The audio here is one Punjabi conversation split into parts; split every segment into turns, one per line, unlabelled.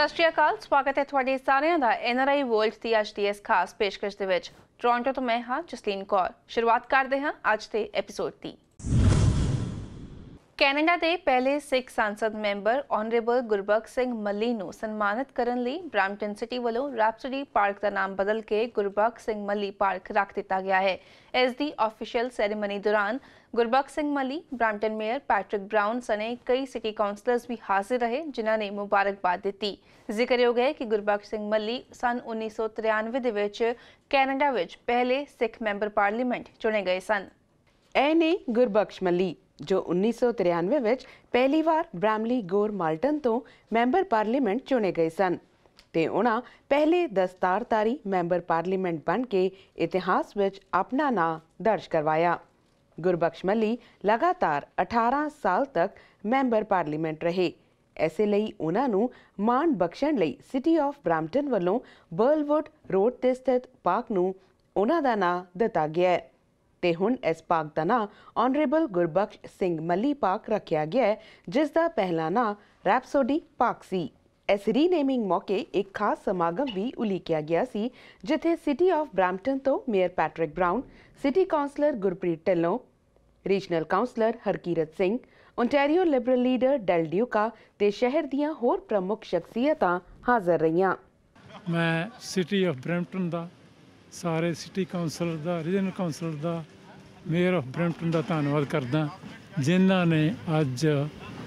ਸਤਿ ਸ਼੍ਰੀ ਅਕਾਲ ਸਵਾਗਤ ਹੈ ਤੁਹਾਡੇ ਸਾਰਿਆਂ ਦਾ ਐਨਆਰਆਈ ਵਰਲਡ ਦੀ ਅੱਜ ਦੀ ਇਸ ਖਾਸ ਪੇਸ਼ਕਸ਼ ਦੇ ਵਿੱਚ ਟੋਰਾਂਟੋ ਤੋਂ ਮੈਂ ਹਾਂ ਜਸਲੀਨ ਕੌਰ ਸ਼ੁਰੂਆਤ ਕਰਦੇ ਹਾਂ ਅੱਜ ਦੇ ਐਪੀਸੋਡ ਦੀ ਕੈਨੇਡਾ ਦੇ ਪਹਿਲੇ ਸਿੱਖ ਸੰਸਦ ਮੈਂਬਰ ਆਨਰੇਬਲ ਗੁਰਬਖ ਸਿੰਘ ਮੱਲੀ ਨੂੰ ਸਨਮਾਨਿਤ ਕਰਨ ਲਈ ਬ੍ਰੈਂਪਟਨ ਸਿਟੀ ਵੱਲੋਂ ਰੈਪਸੋਡੀ ਪਾਰਕ ਦਾ ਨਾਮ ਬਦਲ ਕੇ ਗੁਰਬਖ ਸਿੰਘ ਮੱਲੀ ਪਾਰਕ ਰੱਖ ਦਿੱਤਾ ਗਿਆ ਹੈ ਇਸ ਦੀ ਆਫੀਸ਼ੀਅਲ ਸੈਰੇਮਨੀ ਦੌਰਾਨ ਗੁਰਬਖ ਸਿੰਘ ਮੱਲੀ ਬ੍ਰੈਂਪਟਨ ਮੇਅਰ ਪੈਟ੍ਰਿਕ ਬ੍ਰਾਊਨ ਸਣੇ ਕਈ ਸਿਟੀ ਕਾਉਂਸਲਰਸ ਵੀ ਹਾਜ਼ਰ ਰਹੇ ਜਿਨ੍ਹਾਂ ਨੇ ਮੁਬਾਰਕਬਾਦ ਦਿੱਤੀ ਜ਼ਿਕਰਯੋਗ ਹੈ ਕਿ ਗੁਰਬਖ ਸਿੰਘ ਮੱਲੀ ਸਨ 1993 ਦੇ ਵਿੱਚ ਕੈਨੇਡਾ ਵਿੱਚ ਪਹਿਲੇ ਸਿੱਖ ਮੈਂਬਰ ਪਾਰਲੀਮੈਂਟ ਚੁਣੇ ਗਏ ਸਨ
ਐ ਗੁਰਬਖਸ਼ ਮੱਲੀ ਜੋ 1993 ਵਿੱਚ ਪਹਿਲੀ ਵਾਰ ਬ੍ਰੈਮਲੀ ਗੋਰ ਮਾਲਟਨ ਤੋਂ ਮੈਂਬਰ ਪਾਰਲੀਮੈਂਟ ਚੁਣੇ ਗਏ ਸਨ ਤੇ ਉਹਨਾਂ ਪਹਿਲੇ ਦਸਤਾਰਤਾਰੀ ਮੈਂਬਰ ਪਾਰਲੀਮੈਂਟ ਬਣ ਕੇ ਇਤਿਹਾਸ ਵਿੱਚ ਆਪਣਾ ਨਾਂ ਦਰਜ ਕਰਵਾਇਆ ਗੁਰਬਖਸ਼ ਮੱਲੀ ਲਗਾਤਾਰ 18 ਸਾਲ ਤੱਕ ਮੈਂਬਰ ਪਾਰਲੀਮੈਂਟ ਰਹੇ ਐਸੇ ਲਈ ਉਹਨਾਂ ਨੂੰ ਮਾਣ ਬਖਸ਼ਣ ਲਈ ਸਿਟੀ ਆਫ ਬ੍ਰੈਮਟਨ ਵੱਲੋਂ ਬਰਲਵੁੱਡ ਰੋਡ ਤੇ ਸਥਿਤ ਪਾਰਕ ਨੂੰ ਉਹਨਾਂ ਦਾ ਨਾਂ ਦਿੱਤਾ ਗਿਆ ਹੈ ਤੇ ਹੁਣ ਇਸ ਪਾਰਕ ਦਾ ਨਾਮ ਆਨਰੇਬਲ ਗੁਰਬਖਸ਼ ਸਿੰਘ ਮੱਲੀ ਪਾਰਕ ਰੱਖਿਆ ਗਿਆ ਹੈ ਜਿਸ ਦਾ ਪਹਿਲਾ ਨਾਮ ਰੈਪਸੋਡੀ ਪਾਰਕ ਸੀ ਇਸ ਰੀਨੇਮਿੰਗ ਮੌਕੇ ਇੱਕ ਖਾਸ ਸਮਾਗਮ ਵੀ ਉਲੀਕਿਆ ਗਿਆ ਸੀ ਜਿੱਥੇ ਸਿਟੀ ਆਫ ਬ੍ਰੈਂਪਟਨ ਤੋਂ mayor Patrick Brown city councillor Gurpreet ਟੈਲੋ regional councillor Harkirat Singh Ontario Liberal leader Del Duca ਤੇ ਸ਼ਹਿਰ ਦੀਆਂ ਹੋਰ ਪ੍ਰਮੁੱਖ ਸ਼ਖਸੀਅਤਾਂ ਹਾਜ਼ਰ ਰਹੀਆਂ
ਮੈਂ ਸਿਟੀ ਆਫ ਬ੍ਰੈਂਪਟਨ ਦਾ ਸਾਰੇ ਸਿਟੀ ਕਾਉਂਸਲਰ ਦਾ ਰੀਜਨਲ ਕਾਉਂਸਲਰ ਦਾ ਮੇਅਰ ਆਫ ਬ੍ਰੈਂਪਟਨ ਦਾ ਧੰਨਵਾਦ ਕਰਦਾ ਜਿਨ੍ਹਾਂ ਨੇ ਅੱਜ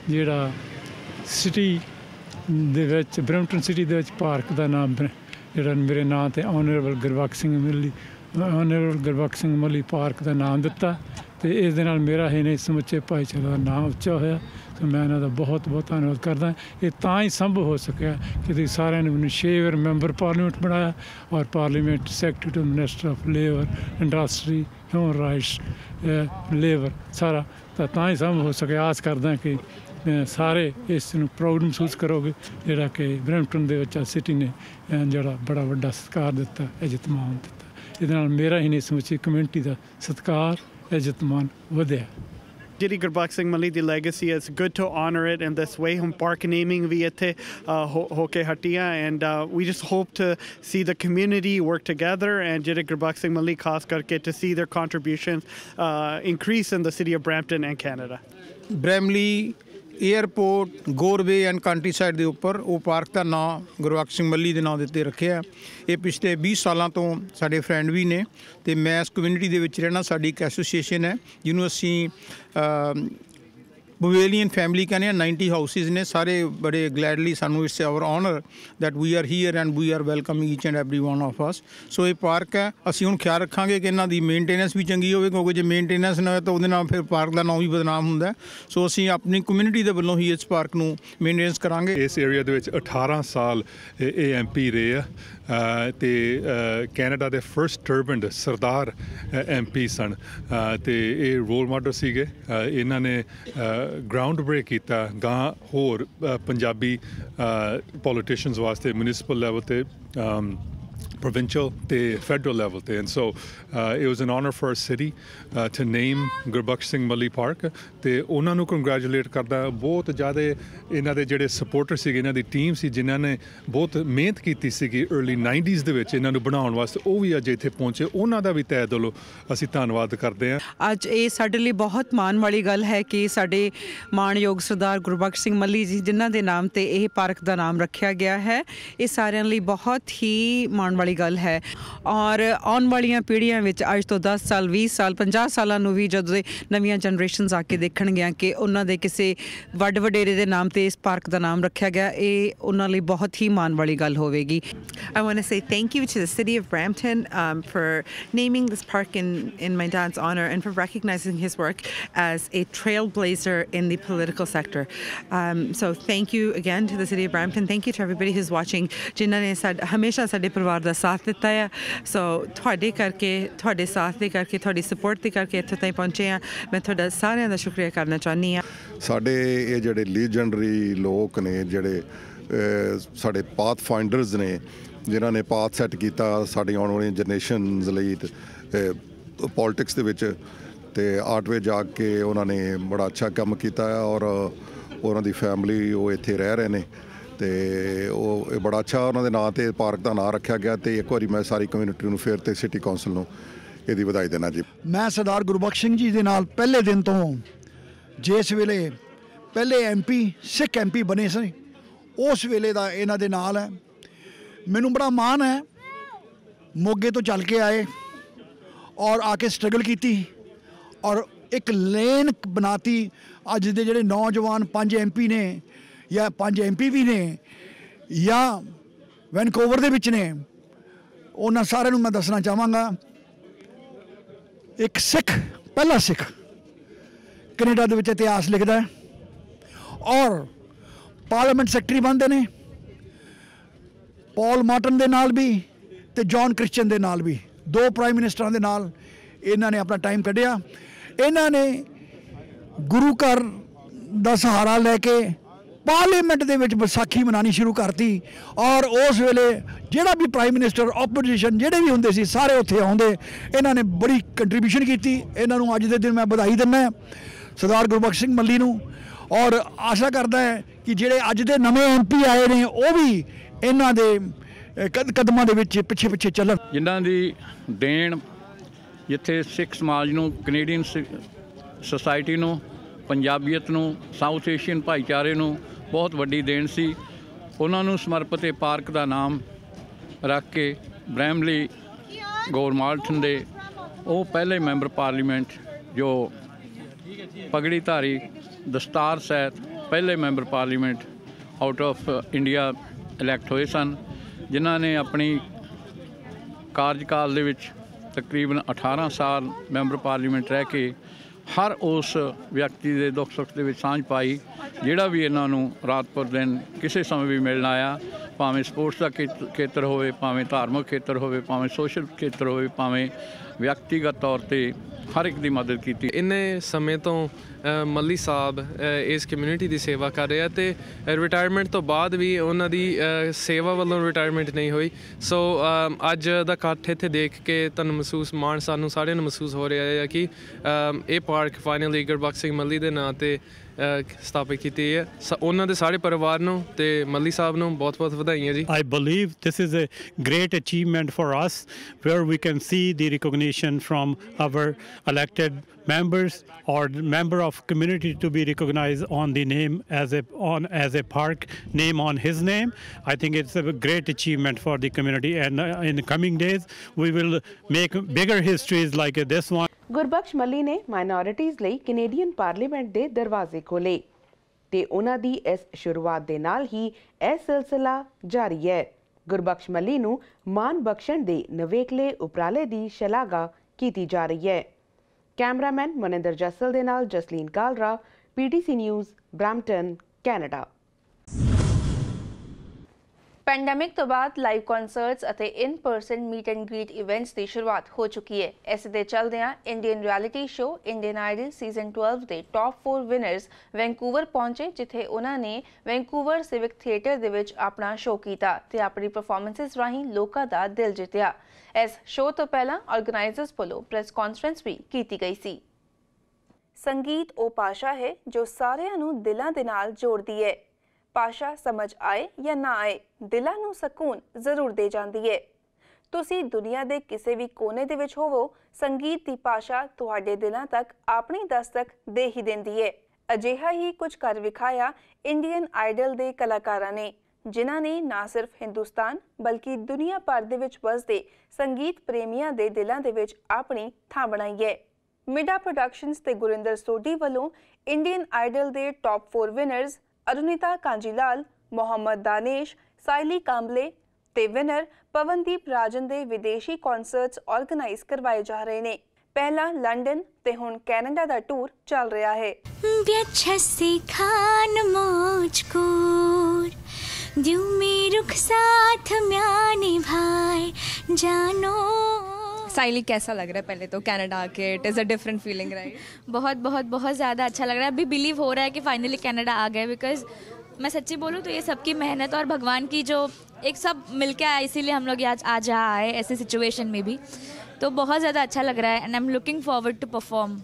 ਜਿਹੜਾ ਸਿਟੀ ਦੇ ਵਿੱਚ ਬ੍ਰੈਂਪਟਨ ਸਿਟੀ ਦੇ ਵਿੱਚ ਪਾਰਕ ਦਾ ਨਾਮ ਜਿਹੜਾ ਮੇਰੇ ਨਾਂ ਤੇ ਆਨਰੇਬਲ ਗੁਰਬਖਸ਼ ਸਿੰਘ ਮਿਲੀ ਆਨਰੇਬਲ ਗੁਰਬਖਸ਼ ਸਿੰਘ ਮਿਲੀ ਪਾਰਕ ਦਾ ਨਾਮ ਦਿੱਤਾ ਤੇ ਇਸ ਦੇ ਨਾਲ ਮੇਰਾ ਹੀ ਨਹੀਂ ਸਮੁੱਚੇ ਭਾਈਚਾਰੇ ਦਾ ਨਾਮ ਉੱਚਾ ਹੋਇਆ ਤੇ ਮੈਂ ਇਹਨਾਂ ਦਾ ਬਹੁਤ ਬਹੁਤ ਧੰਨਵਾਦ ਕਰਦਾ ਇਹ ਤਾਂ ਹੀ ਸੰਭਵ ਹੋ ਸਕਿਆ ਕਿ ਤੁਸੀਂ ਸਾਰਿਆਂ ਨੇ ਮੈਨੂੰ ਸ਼ੇਵਰ ਮੈਂਬਰ ਪਾਰਲੀਮੈਂਟ ਬਣਾਇਆ ਔਰ parliament secretary to minister of labour industry human rights labour ਸਾਰਾ ਤਾਂ ਹੀ ਸੰਭਵ ਹੋ ਸਕਿਆ ਆਸ ਕਰਦਾ ਕਿ ਸਾਰੇ ਇਸ ਨੂੰ ਪ੍ਰਾਊਡ ਮਹਿਸੂਸ ਕਰੋਗੇ ਜਿਹੜਾ ਕਿ ਬ੍ਰੈਂਟਨ ਦੇ ਵਿੱਚ ਸਿਟੀ ਨੇ ਜਿਹੜਾ ਬੜਾ ਵੱਡਾ ਸਤਿਕਾਰ ਦਿੱਤਾ ਇਜਤਮਾਨ ਦਿੱਤਾ ਇਹਦੇ ਨਾਲ ਮੇਰਾ ਹੀ ਨਹੀਂ ਸਮੁੱਚੀ ਕਮਿਊਨਿਟੀ ਦਾ ਸਤਿਕਾਰ Ejitman Vade. Giri
Gurbak Singh Mali, the legacy, it's good to honor it in this way. Hum park naming viete uh, Hoke Hatia, and uh, we just hope to see the community work together and Giri Gurbak Singh Mali get to see their contributions uh, increase in the city of Brampton and
Canada. Bramley. Airport Goreway and countryside ਦੇ ਉੱਪਰ ਉਹ ਪਾਰਕ ਦਾ ਨਾਮ ਗੁਰਵਖ ਸਿੰਘ ਮੱਲੀ ਦੇ ਨਾਮ ਦੇ ਉੱਤੇ ਰੱਖਿਆ ਇਹ ਪਿਛਲੇ 20 ਸਾਲਾਂ ਤੋਂ ਸਾਡੇ ਫਰੈਂਡ ਵੀ ਨੇ ਤੇ ਮੈਂ ਇਸ ਕਮਿਊਨਿਟੀ ਦੇ ਵਿੱਚ ਰਹਿਣਾ ਸਾਡੀ ਇੱਕ ਐਸੋਸੀਏਸ਼ਨ ਹੈ ਜਿਹਨੂੰ ਅਸੀਂ ਬਵੇਲੀਅਨ ਫੈਮਿਲੀ ਕਹਿੰਦੇ ਆ 90 ਹਾਊਸਿਸ ਨੇ ਸਾਰੇ ਬੜੇ ਗਲੈਡਲੀ ਸਾਨੂੰ it's our honour that we are here and we are welcoming each and every one of us so ਇਹ ਪਾਰਕ ਹੈ ਅਸੀਂ ਹੁਣ ਖਿਆਲ ਰੱਖਾਂਗੇ ਕਿ ਇਹਨਾਂ ਦੀ ਮੇਨਟੇਨੈਂਸ ਵੀ ਚੰਗੀ ਹੋਵੇ ਕਿਉਂਕਿ ਜੇ ਮੇਨਟੇਨੈਂਸ ਨਾ ਹੋਵੇ ਤਾਂ ਉਹਦੇ ਨਾਲ ਫਿਰ ਪਾਰਕ ਦਾ ਨਾਮ ਵੀ ਬਦਨਾਮ ਹੁੰਦਾ ਸੋ ਅਸੀਂ ਆਪਣੀ ਕਮਿਊਨਿਟੀ ਦੇ ਵੱਲੋਂ ਹੀ ਇਸ ਪਾਰਕ ਨੂੰ ਮੇਨਟੇਨੈਂਸ ਕਰਾਂਗੇ ਇਸ ਏਰੀਆ ਦੇ ਵਿੱਚ 18 ਸਾਲ ਇਹ ਐਮਪੀ ਰਹੇ ਆ ਤੇ ਕੈਨੇਡਾ ਦੇ ਫਰਸਟ ਟਰਬੰਡ ਸਰਦਾਰ ਐਮਪੀ ਸਨ ਤੇ ਇਹ ਰੋਲ ਮਾਡਲ ਸੀਗੇ ਇਹਨਾਂ ਨੇ ਗਰਾਊਂਡ ਬ੍ਰੇਕ ਕੀਤਾ ਗਾਂ ਹੋਰ ਪੰਜਾਬੀ ਪੋਲੀਟੀਸ਼ੀਅਨਸ ਵਾਸਤੇ ਮਿਊਨਿਸਪਲ ਲੈਵਲ ਤੇ provincial ਤੇ ਫੈਡਰਲ ਲੈਵਲ ਤੇ and so it was an honour for a city to name Gurbaksh Singh Malli park ਤੇ ਉਹਨਾਂ ਨੂੰ ਕੰਗ੍ਰੈਚੁਲੇਟ ਕਰਦਾ ਬਹੁਤ ਜ਼ਿਆਦਾ ਇਹਨਾਂ ਦੇ ਜਿਹੜੇ ਸਪੋਰਟਰ ਸੀਗੇ ਇਹਨਾਂ ਦੀ ਟੀਮ ਸੀ ਜਿਨ੍ਹਾਂ ਨੇ ਬਹੁਤ ਮਿਹਨਤ ਕੀਤੀ ਸੀਗੀ अर्ਲੀ 90s ਦੇ ਵਿੱਚ ਇਹਨਾਂ ਨੂੰ ਬਣਾਉਣ ਵਾਸਤੇ ਉਹ ਵੀ ਅੱਜ ਇੱਥੇ ਪਹੁੰਚੇ ਉਹਨਾਂ ਦਾ ਵੀ ਤਹਿ ਦਿਲੋਂ ਅਸੀਂ ਧੰਨਵਾਦ ਕਰਦੇ ਹਾਂ
ਅੱਜ ਇਹ ਸਾਡੇ ਲਈ ਬਹੁਤ ਮਾਣ ਵਾਲੀ ਗੱਲ ਹੈ
ਕਿ ਸਾਡੇ ਮਾਣਯੋਗ ਸਰਦਾਰ ਗੁਰਬਖਸ਼ ਸਿੰਘ ਮੱਲੀ ਜੀ ਜਿਨ੍ਹਾਂ ਦੇ ਨਾਮ ਤੇ ਇਹ ਪਾਰਕ ਦਾ ਨਾਮ ਰੱਖਿਆ ਗਿਆ ਹੈ ਇਹ ਸਾਰਿਆਂ ਲਈ ਬਹੁਤ ਹੀ ਮਾਣ ਵਾਲੀ ਵਾਲੀ ਗੱਲ ਹੈ ਔਰ ਆਉਣ
ਵਾਲੀਆਂ ਪੀੜ੍ਹੀਆਂ ਵਿੱਚ ਅੱਜ ਤੋਂ 10 ਸਾਲ 20 ਸਾਲ 50 ਸਾਲਾਂ ਨੂੰ ਵੀ ਜਦੋਂ ਦੇ ਨਵੀਆਂ ਜਨਰੇਸ਼ਨਸ ਆ ਕੇ
ਦੇਖਣਗੀਆਂ ਕਿ ਉਹਨਾਂ ਦੇ ਕਿਸੇ ਵੱਡ ਵਡੇਰੇ ਦੇ ਨਾਮ ਤੇ ਇਸ ਪਾਰਕ ਦਾ ਨਾਮ ਰੱਖਿਆ ਗਿਆ ਇਹ ਉਹਨਾਂ ਲਈ ਬਹੁਤ ਹੀ ਮਾਣ ਵਾਲੀ ਗੱਲ ਹੋਵੇਗੀ I want to say thank you to the city of Brampton um, for naming this park in in my dad's honor and for recognizing his work as a trailblazer in the political sector. Um, so thank you again to the city of Brampton. Thank you to everybody who's watching. ਜਿਨ੍ਹਾਂ ਨੇ ਸਾਡਾ ਹਮੇਸ਼ਾ ਸਾਡੇ ਪਰਿਵਾਰ ਦਾ ਸਾਥ ਦਿੱਤਾ ਆ ਸੋ ਤੁਹਾਡੇ ਕਰਕੇ ਤੁਹਾਡੇ ਸਾਥ ਦੇ ਕਰਕੇ ਤੁਹਾਡੀ ਸਪੋਰਟ ਦੇ ਕਰਕੇ ਇੱਥੇ ਤਾਈਂ ਪਹੁੰਚੇ ਆ ਮੈਂ ਤੁਹਾਡਾ ਸਾਰਿਆਂ ਦਾ ਸ਼ੁਕਰੀਆ ਕਰਨਾ ਚਾਹਨੀ ਆ
ਸਾਡੇ ਇਹ ਜਿਹੜੇ ਲੀਜੈਂਡਰੀ ਲੋਕ ਨੇ ਜਿਹੜੇ ਸਾਡੇ ਪਾਥ ਫਾਈਂਡਰਸ ਨੇ ਜਿਨ੍ਹਾਂ ਨੇ ਪਾਥ ਸੈੱਟ ਕੀਤਾ ਸਾਡੀ ਆਉਣ ਵਾਲੀ ਜਨਰੇਸ਼ਨਸ ਲਈ ਪੋਲਿਟਿਕਸ ਦੇ ਵਿੱਚ ਤੇ ਆਟਵੇ ਜਾ ਕੇ ਉਹਨਾਂ ਨੇ ਬੜਾ ਅੱਛਾ ਕੰਮ ਕੀਤਾ ਔਰ ਉਹਨਾਂ ਦੀ ਫੈਮਿਲੀ ਉਹ ਇੱਥੇ ਰਹਿ ਰਹੇ ਨੇ ਤੇ ਉਹ ਬੜਾ ਅੱਛਾ ਉਹਨਾਂ ਦੇ ਨਾਂ ਤੇ ਪਾਰਕ ਦਾ ਨਾਂ ਰੱਖਿਆ ਗਿਆ ਤੇ ਇੱਕ ਵਾਰੀ ਮੈਂ ਸਾਰੀ ਕਮਿਊਨਿਟੀ ਨੂੰ ਫੇਰ ਤੇ ਸਿਟੀ ਕੌਂਸਲ ਨੂੰ ਇਹਦੀ ਵਧਾਈ ਦੇਣਾ ਜੀ ਮੈਂ ਸਰਦਾਰ ਗੁਰਬਖਸ਼ ਸਿੰਘ ਜੀ ਦੇ ਨਾਲ ਪਹਿਲੇ ਦਿਨ ਤੋਂ ਜਿਸ ਵੇਲੇ ਪਹਿਲੇ ਐਮਪੀ ਸਿੱਖ ਐਮਪੀ ਬਣੇ ਸੀ ਉਸ ਵੇਲੇ ਦਾ ਇਹਨਾਂ ਦੇ ਨਾਲ ਹੈ ਮੈਨੂੰ ਬੜਾ ਮਾਣ ਹੈ ਮੋਗੇ ਤੋਂ ਚੱਲ ਕੇ ਆਏ ਔਰ ਆ ਕੇ ਸਟਰਗਲ ਕੀਤੀ ਔਰ ਇੱਕ ਲੇਨ ਬਣਾਤੀ ਅੱਜ ਦੇ ਜਿਹੜੇ ਨੌਜਵਾਨ ਪੰਜ ਐਮਪੀ ਨੇ ਜਾਂ ਪੰਜ ਐਮਪੀ ਵੀ ਨੇ ਜਾਂ ਵੈਨਕੂਵਰ ਦੇ ਵਿੱਚ ਨੇ ਉਹਨਾਂ ਸਾਰਿਆਂ ਨੂੰ ਮੈਂ ਦੱਸਣਾ ਚਾਹਾਂਗਾ ਇੱਕ ਸਿੱਖ ਪਹਿਲਾ ਸਿੱਖ ਕੈਨੇਡਾ ਦੇ ਵਿੱਚ ਇਤਿਹਾਸ ਲਿਖਦਾ ਹੈ ਔਰ ਪਾਰਲੀਮੈਂਟ ਸੈਕਟਰੀ ਬਣਦੇ ਨੇ ਪਾਲ ਮਾਰਟਨ ਦੇ ਨਾਲ ਵੀ ਤੇ ਜੌਨ ਕ੍ਰਿਸਚਨ ਦੇ ਨਾਲ ਵੀ ਦੋ ਪ੍ਰਾਈਮ ਮਿਨਿਸਟਰਾਂ ਦੇ ਨਾਲ ਇਹਨਾਂ ਨੇ ਆਪਣਾ ਟਾਈਮ ਕੱਢਿਆ ਇਹਨਾਂ ਨੇ ਗੁਰੂ ਘਰ ਦਾ ਸਹਾਰਾ ਲੈ ਕੇ ਪਾਰਲੀਮੈਂਟ ਦੇ ਵਿੱਚ ਵਿਸਾਖੀ ਮਨਾਣੀ ਸ਼ੁਰੂ ਕਰਤੀ ਔਰ ਉਸ ਵੇਲੇ ਜਿਹੜਾ ਵੀ ਪ੍ਰਾਈਮ ਮਿਨਿਸਟਰ ਆਪੋਜੀਸ਼ਨ ਜਿਹੜੇ ਵੀ ਹੁੰਦੇ ਸੀ ਸਾਰੇ ਉੱਥੇ ਆਉਂਦੇ ਇਹਨਾਂ ਨੇ ਬੜੀ ਕੰਟਰੀਬਿਊਸ਼ਨ ਕੀਤੀ ਇਹਨਾਂ ਨੂੰ ਅੱਜ ਦੇ ਦਿਨ ਮੈਂ ਵਧਾਈ ਦਿੰਦਾ ਸਰਦਾਰ ਗੁਰਬਖਸ਼ ਸਿੰਘ ਮੱਲੀ ਨੂੰ ਔਰ ਆਸ਼ਾ ਕਰਦਾ ਹੈ ਕਿ ਜਿਹੜੇ ਅੱਜ ਦੇ ਨਵੇਂ ਐਮਪੀ ਆਏ ਨੇ ਉਹ ਵੀ ਇਹਨਾਂ ਦੇ ਕਦਮਾਂ ਦੇ ਵਿੱਚ ਪਿੱਛੇ ਪਿੱਛੇ ਚੱਲਣ ਜਿਨ੍ਹਾਂ ਦੀ ਦੇਣ ਜਿੱਥੇ ਸਿੱਖ ਸਮਾਜ ਨੂੰ ਕੈਨੇਡੀਅਨ ਸੋਸਾਇਟੀ ਨੂੰ ਪੰਜਾਬੀਅਤ ਨੂੰ ਸਾਊਥ ਏਸ਼ੀਅਨ ਭਾਈਚਾਰੇ ਨੂੰ ਬਹੁਤ ਵੱਡੀ ਦੇਣ ਸੀ ਉਹਨਾਂ ਨੂੰ ਸਮਰਪਿਤ ਇਹ ਪਾਰਕ ਦਾ ਨਾਮ ਰੱਖ ਕੇ ਬ੍ਰੈਮਲੀ ਗੋਰਮਾਲਟਨ ਦੇ ਉਹ ਪਹਿਲੇ ਮੈਂਬਰ ਪਾਰਲੀਮੈਂਟ ਜੋ ਪਗੜੀ ਧਾਰੀ ਦਸਤਾਰ ਸਹਿਤ ਪਹਿਲੇ member parliament out of India elect ਹੋਏ ਸਨ ਜਿਨ੍ਹਾਂ ਨੇ ਆਪਣੀ ਕਾਰਜਕਾਲ ਦੇ ਵਿੱਚ ਤਕਰੀਬਨ 18 ਸਾਲ ਮੈਂਬਰ ਪਾਰਲੀਮੈਂਟ ਰਹਿ ਕੇ ਹਰ ਉਸ ਵਿਅਕਤੀ ਦੇ ਦੁੱਖ ਸੁੱਖ ਦੇ ਵਿੱਚ ਸਾਂਝ ਪਾਈ ਜਿਹੜਾ ਵੀ ਇਹਨਾਂ ਨੂੰ ਰਾਤ ਪਰ ਦਿਨ ਕਿਸੇ ਸਮੇਂ ਵੀ ਮਿਲਣ ਆਇਆ ਭਾਵੇਂ ਸਪੋਰਟਸ ਦਾ ਖੇਤਰ ਹੋਵੇ ਭਾਵੇਂ ਧਾਰਮਿਕ ਖੇਤਰ ਹੋਵੇ ਭਾਵੇਂ ਸੋਸ਼ਲ ਖੇਤਰ ਹੋਵੇ ਭਾਵੇਂ
ਵਿਅਕਤੀਗਤ ਤੌਰ ਤੇ ਹਰ ਇੱਕ ਦੀ ਮਦਦ ਕੀਤੀ ਇਹਨੇ ਸਮੇਂ ਤੋਂ ਮੱਲੀ ਸਾਹਿਬ ਇਸ ਕਮਿਊਨਿਟੀ ਦੀ ਸੇਵਾ ਕਰ ਰਿਹਾ ਤੇ ਰਿਟਾਇਰਮੈਂਟ ਤੋਂ ਬਾਅਦ ਵੀ ਉਹਨਾਂ ਦੀ ਸੇਵਾ ਵੱਲੋਂ ਰਿਟਾਇਰਮੈਂਟ ਨਹੀਂ ਹੋਈ ਸੋ ਅੱਜ ਦਾ ਇਕੱਠ ਇੱਥੇ ਦੇਖ ਕੇ ਤੁਹਾਨੂੰ ਮਹਿਸੂਸ ਮਾਣ ਸਾਨੂੰ ਸਾਰਿਆਂ ਨੂੰ ਮਹਿਸੂਸ ਹੋ ਰਿਹਾ ਹੈ ਕਿ ਇਹ ਪਾਰਕ ਫਾਈਨਲੀ ਗਰਬਕਸਿੰਗ ਸਿੰਘ ਮੱਲੀ ਦੇ ਨਾਂ ਤੇ ਸਥਾਪਿਤ ਕੀਤੀ ਹੈ ਉਹਨਾਂ ਦੇ ਸਾਰੇ ਪਰਿਵਾਰ ਨੂੰ ਤੇ ਮੱਲੀ ਸਾਹਿਬ ਨੂੰ ਬਹੁਤ-ਬਹੁਤ ਵਧਾਈਆਂ ਜੀ I believe this is a great achievement for us where we can see the recognition recognition from our elected members or member of community to be recognized on the name as a on as a park name on his name i think it's a great achievement for the community and uh, in the coming days we will make bigger histories like this one
gurbaksh Malli minorities minorities Canadian Parliament parliament ਦੇ ਦਰਵਾਜ਼ੇ The ਤੇ ਉਹਨਾਂ ਦੀ ਇਸ ਸ਼ੁਰੂਆਤ ਦੇ ਨਾਲ ਹੀ ਇਹ ਜਾਰੀ ਹੈ ਗੁਰਬਖਸ਼ ਮੱਲੀ ਨੂੰ ਮਾਨ ਬਖਸ਼ਣ ਦੇ ਨਵੇਕਲੇ ਉਪਰਾਲੇ ਦੀ ਸ਼ਲਾਘਾ ਕੀਤੀ ਜਾ ਰਹੀ ਹੈ ਕੈਮਰਾਮੈਨ ਮਨਿੰਦਰ ਜਸਲ ਦੇ ਨਾਲ Jasleen Kalra PTC News Brampton Canada
pandemic ਤੋਂ ਬਾਅਦ ਲਾਈਵ ਕਨਸਰਟਸ ਅਤੇ in person meet and greet events ਦੀ ਸ਼ੁਰੂਆਤ ਹੋ ਚੁੱਕੀ ਹੈ ਇਸ ਦੇ ਚੱਲਦਿਆਂ Indian reality show Indian Idol season 12 ਦੇ ਟਾਪ 4 ਵਿਨਰਸ ਵੈਂਕੂਵਰ ਪਹੁੰਚੇ ਜਿੱਥੇ ਉਹਨਾਂ ਨੇ ਵੈਂਕੂਵਰ ਸਿਵਿਕ ਥੀਏਟਰ ਦੇ ਵਿੱਚ ਆਪਣਾ ਸ਼ੋਅ ਕੀਤਾ ਤੇ ਆਪਣੀ ਪਰਫਾਰਮੈਂਸਸ ਰਾਹੀਂ ਲੋਕਾਂ ਦਾ ਦਿਲ ਜਿੱਤਿਆ ਇਸ ਸ਼ੋਅ ਤੋਂ ਪਹਿਲਾਂ ਆਰਗੇਨਾਈਜ਼ਰਸ ਵੱਲੋਂ ਪ੍ਰੈਸ ਕਾਨਫਰੰਸ ਵੀ ਕੀਤੀ ਗਈ ਸੀ ਸੰਗੀਤ ਉਹ ਪਾਸ਼ਾ ਹੈ ਜੋ ਸਾਰਿਆਂ ਨੂੰ ਦਿਲਾਂ ਦੇ ਨਾਲ ਜੋੜਦੀ ਹੈ ਭਾਸ਼ਾ ਸਮਝ ਆਏ ਜਾਂ ਨਾ ਆਏ ਦਿਲਾਂ ਨੂੰ ਸਕੂਨ ਜ਼ਰੂਰ ਦੇ ਜਾਂਦੀ ਹੈ ਤੁਸੀਂ ਦੁਨੀਆ ਦੇ ਕਿਸੇ ਵੀ ਕੋਨੇ ਦੇ ਵਿੱਚ ਹੋਵੋ ਸੰਗੀਤ ਦੀ ਭਾਸ਼ਾ ਤੁਹਾਡੇ ਦਿਲਾਂ ਤੱਕ ਆਪਣੀ ਦਸਤਕ ਦੇ ਹੀ ਦਿੰਦੀ ਹੈ ਅਜਿਹਾ ਹੀ ਕੁਝ ਕਰ ਵਿਖਾਇਆ ਇੰਡੀਅਨ ਆਈਡਲ ਦੇ ਕਲਾਕਾਰਾਂ ਨੇ ਜਿਨ੍ਹਾਂ ਨੇ ਨਾ ਸਿਰਫ ਹਿੰਦੁਸਤਾਨ ਬਲਕਿ ਦੁਨੀਆ ਭਰ ਦੇ ਵਿੱਚ ਵਸਦੇ ਸੰਗੀਤ ਪ੍ਰੇਮੀਆਂ ਦੇ ਦਿਲਾਂ ਦੇ ਵਿੱਚ ਆਪਣੀ ਥਾਂ ਬਣਾਈ ਹੈ ਮਿਡਾ ਪ੍ਰੋਡਕਸ਼ਨਸ ਤੇ ਗੁਰਿੰਦਰ ਸੋਢੀ ਵੱਲੋਂ ਇੰਡੀਅਨ ਆਈਡਲ ਦੇ ਟਾਪ 4 ਵਿਨਰਸ अरुणिता कांजीलाल मोहम्मद दानिश साइली कांबले ਤੇ ਵਿਨਰ ਪਵਨਦੀਪ ਰਾਜਨ ਦੇ ਵਿਦੇਸ਼ੀ ਕਨਸਰਟਸ ਆਰਗੇਨਾਈਜ਼ ਕਰਵਾਏ ਜਾ ਰਹੇ ਨੇ ਪਹਿਲਾ ਲੰਡਨ ਤੇ ਹੁਣ ਕੈਨੇਡਾ ਦਾ ਟੂਰ ਚੱਲ ਰਿਹਾ ਹੈ ਵਿਅਛਸੀ ਖਾਨ ਮੋਜ ਕੋਰ ਦਿਲ ਮੇ ਰੁਖ ਸਾਥ ਮਿਆਨੇ ਭਾਈ ਜਾਨੋ साइली कैसा लग रहा है पहले तो कनाडा आके it is a different feeling right बहुत बहुत बहुत ज़्यादा अच्छा लग रहा है अभी बिलीव हो रहा है कि फाइनली कनाडा आ गए बिकॉज मैं सच्ची बोलूँ तो ये सबकी मेहनत और भगवान की जो एक सब मिल के आया इसीलिए हम लोग आज आज यहाँ आए ऐसी सिचुएशन में भी तो बहुत ज़्यादा अच्छा लग रहा है and I am looking forward to perform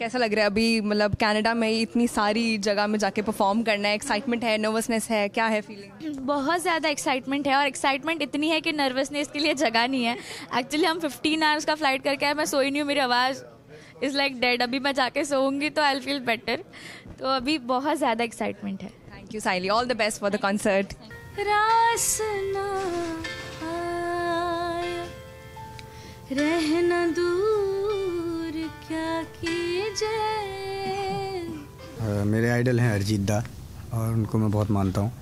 कैसा लग रहा है अभी मतलब कनाडा में इतनी सारी जगह में जाके परफॉर्म करना है एक्साइटमेंट है नर्वसनेस है क्या है फीलिंग बहुत ज़्यादा एक्साइटमेंट है और एक्साइटमेंट इतनी है कि नर्वसनेस के लिए जगह नहीं है एक्चुअली हम फिफ्टीन आवर्स का फ्लाइट करके आए मैं सोई नहीं हूँ मेरी आवाज़ इज़ लाइक डेड अभी मैं जाके सोऊंगी तो आई फील बेटर तो अभी बहुत ज़्यादा एक्साइटमेंट है thank you Sayli all the best for the concert रहना दूर क्या कीजे
मेरे आइडल हैं अरिजीत दा और उनको मैं बहुत मानता हूँ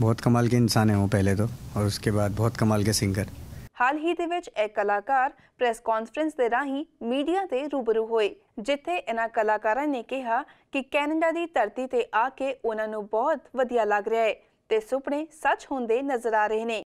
ਬਹੁਤ ਕਮਾਲ के ਇਨਸਾਨ ਹੈ ਉਹ ਪਹਿਲੇ ਤੋਂ ਔਰ ਉਸਕੇ ਬਾਅਦ ਬਹੁਤ ਕਮਾਲ के ਸਿੰਗਰ
ਹਾਲ ਹੀ ਦੇ ਵਿੱਚ ਇੱਕ ਕਲਾਕਾਰ ਪ੍ਰੈਸ ਕਾਨਫਰੰਸ ਦੇ ਰਾਹੀਂ ਮੀਡੀਆ ਤੇ ਰੂਬਰੂ ਹੋਏ ਜਿੱਥੇ ਇਹਨਾਂ ਕਲਾਕਾਰਾਂ ਨੇ ਕਿਹਾ ਕਿ ਕੈਨੇਡਾ ਦੀ ਧਰਤੀ ਤੇ ਆ ਕੇ ਉਹਨਾਂ ਨੂੰ ਬਹੁਤ ਵਧੀਆ ਲੱਗ ਰਿਹਾ ਹੈ ਤੇ ਸੁਪਨੇ ਸੱਚ ਹੁੰਦੇ ਨਜ਼ਰ ਆ ਰਹੇ ਨੇ